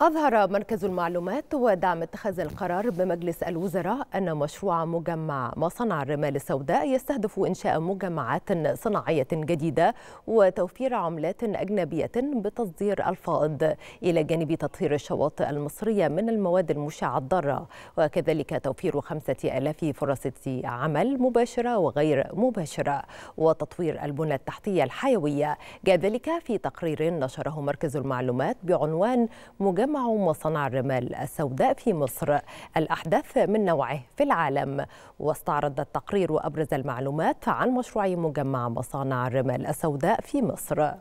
أظهر مركز المعلومات ودعم اتخاذ القرار بمجلس الوزراء أن مشروع مجمع مصنع الرمال السوداء يستهدف إنشاء مجمعات صناعية جديدة وتوفير عملات أجنبية بتصدير الفائض إلى جانب تطهير الشواطئ المصرية من المواد المشعة الضارة وكذلك توفير خمسة ألاف فرصة عمل مباشرة وغير مباشرة وتطوير البنى التحتية الحيوية جاء ذلك في تقرير نشره مركز المعلومات بعنوان مجمع الجامع مصانع الرمال السوداء في مصر الأحدث من نوعه في العالم واستعرض التقرير وأبرز المعلومات عن مشروع مجمع مصانع الرمال السوداء في مصر